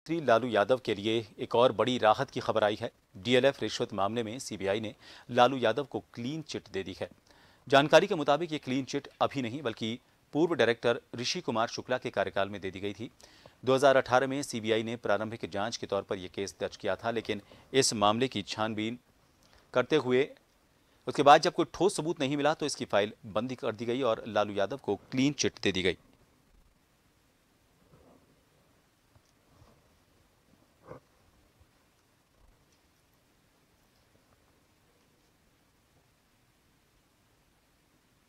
मंत्री लालू यादव के लिए एक और बड़ी राहत की खबर आई है डीएलएफ रिश्वत मामले में सीबीआई ने लालू यादव को क्लीन चिट दे दी है जानकारी के मुताबिक ये क्लीन चिट अभी नहीं बल्कि पूर्व डायरेक्टर ऋषि कुमार शुक्ला के कार्यकाल में दे दी गई थी 2018 में सीबीआई ने प्रारंभिक जांच के तौर पर यह केस दर्ज किया था लेकिन इस मामले की छानबीन करते हुए उसके बाद जब कोई ठोस सबूत नहीं मिला तो इसकी फाइल बंदी कर दी गई और लालू यादव को क्लीन चिट दे दी गई